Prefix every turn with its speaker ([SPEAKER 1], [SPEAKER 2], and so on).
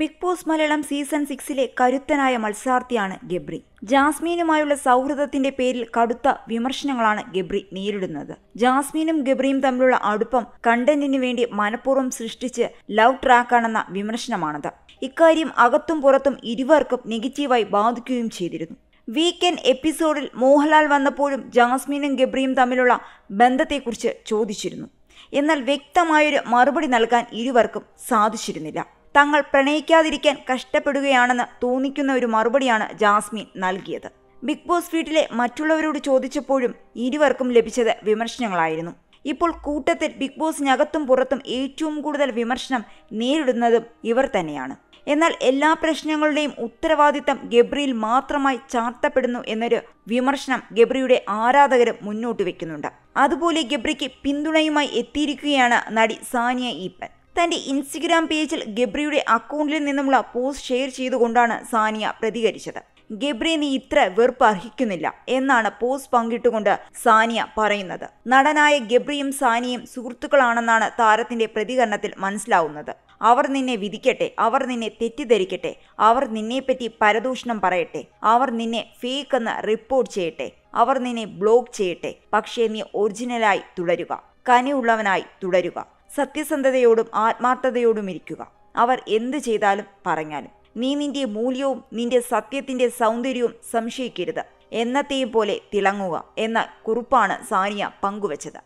[SPEAKER 1] big Boss Malayalam season സിക്സിലെ കരുത്തനായ മത്സരാർത്ഥിയാണ് ഗബ്രി ജാസ്മീനുമായുള്ള സൗഹൃദത്തിന്റെ പേരിൽ കടുത്ത വിമർശനങ്ങളാണ് ഗബ്രി നേരിടുന്നത് ജാസ്മീനും ഗബ്രിയും തമ്മിലുള്ള അടുപ്പം കണ്ടന്റിന് വേണ്ടി മനഃപൂർവ്വം സൃഷ്ടിച്ച് ലവ് ട്രാക്കാണെന്ന വിമർശനമാണത് ഇക്കാര്യം അകത്തും പുറത്തും ഇരുവർക്കും നെഗറ്റീവായി ബാധിക്കുകയും ചെയ്തിരുന്നു വീക്കെൻഡ് എപ്പിസോഡിൽ മോഹൻലാൽ വന്നപ്പോഴും ജാസ്മീനും ഗബ്രിയും തമ്മിലുള്ള ബന്ധത്തെക്കുറിച്ച് ചോദിച്ചിരുന്നു എന്നാൽ വ്യക്തമായൊരു മറുപടി നൽകാൻ ഇരുവർക്കും സാധിച്ചിരുന്നില്ല തങ്ങൾ പ്രണയിക്കാതിരിക്കാൻ കഷ്ടപ്പെടുകയാണെന്ന് തോന്നിക്കുന്ന ഒരു മറുപടിയാണ് ജാസ്മിൻ നൽകിയത് ബിഗ് ബോസ് വീട്ടിലെ മറ്റുള്ളവരോട് ചോദിച്ചപ്പോഴും ഇരുവർക്കും ലഭിച്ചത് വിമർശനങ്ങളായിരുന്നു ഇപ്പോൾ കൂട്ടത്തിൽ ബിഗ് ബോസിനകത്തും പുറത്തും ഏറ്റവും കൂടുതൽ വിമർശനം നേരിടുന്നതും ഇവർ തന്നെയാണ് എന്നാൽ എല്ലാ പ്രശ്നങ്ങളുടെയും ഉത്തരവാദിത്തം ഗബ്രിയിൽ മാത്രമായി ചാർത്തപ്പെടുന്നു എന്നൊരു വിമർശനം ഗബ്രിയുടെ ആരാധകരും മുന്നോട്ട് വെക്കുന്നുണ്ട് അതുപോലെ ഗബ്രിക്ക് പിന്തുണയുമായി എത്തിയിരിക്കുകയാണ് നടി സാനിയ ഈപ്പൻ തന്റെ ഇൻസ്റ്റഗ്രാം പേജിൽ ഗബ്രിയുടെ അക്കൗണ്ടിൽ നിന്നുമുള്ള പോസ്റ്റ് ഷെയർ ചെയ്തുകൊണ്ടാണ് സാനിയ പ്രതികരിച്ചത് ഗബ്രി നീ ഇത്ര വെറുപ്പ് അർഹിക്കുന്നില്ല എന്നാണ് പോസ്റ്റ് പങ്കിട്ടുകൊണ്ട് സാനിയ പറയുന്നത് നടനായ ഗബ്രിയും സാനിയും സുഹൃത്തുക്കളാണെന്നാണ് താരത്തിന്റെ പ്രതികരണത്തിൽ മനസ്സിലാവുന്നത് അവർ നിന്നെ വിധിക്കട്ടെ അവർ നിന്നെ തെറ്റിദ്ധരിക്കട്ടെ അവർ നിന്നെപ്പറ്റി പരദൂഷണം പറയട്ടെ അവർ നിന്നെ ഫേക്ക് എന്ന് റിപ്പോർട്ട് ചെയ്യട്ടെ അവർ നിന്നെ ബ്ലോക്ക് ചെയ്യട്ടെ പക്ഷേ നീ ഒറിജിനലായി തുടരുക കനിയുള്ളവനായി തുടരുക സത്യസന്ധതയോടും ആത്മാർത്ഥതയോടും ഇരിക്കുക അവർ എന്ത് ചെയ്താലും പറഞ്ഞാലും നീ നിന്റെ മൂല്യവും നിന്റെ സത്യത്തിന്റെ സൗന്ദര്യവും സംശയിക്കരുത് എന്നത്തെയും പോലെ തിളങ്ങുക എന്ന കുറിപ്പാണ് സാനിയ പങ്കുവച്ചത്